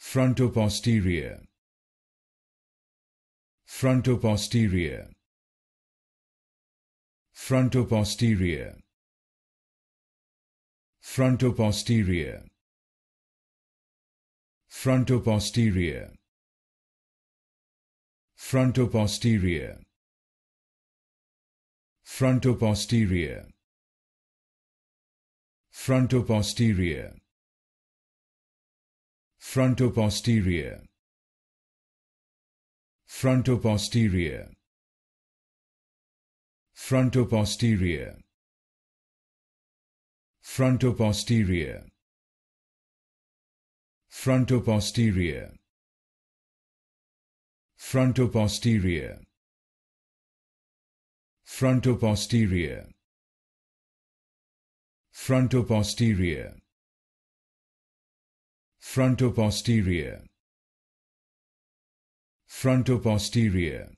frontoposterior frontoposterior frontoposterior frontoposterior frontoposterior frontoposterior frontoposterior frontoposterior frontoposterior frontoposterior frontoposterior frontoposterior frontoposterior frontoposterior frontoposterior frontoposterior Fronto posterior. Fronto posterior.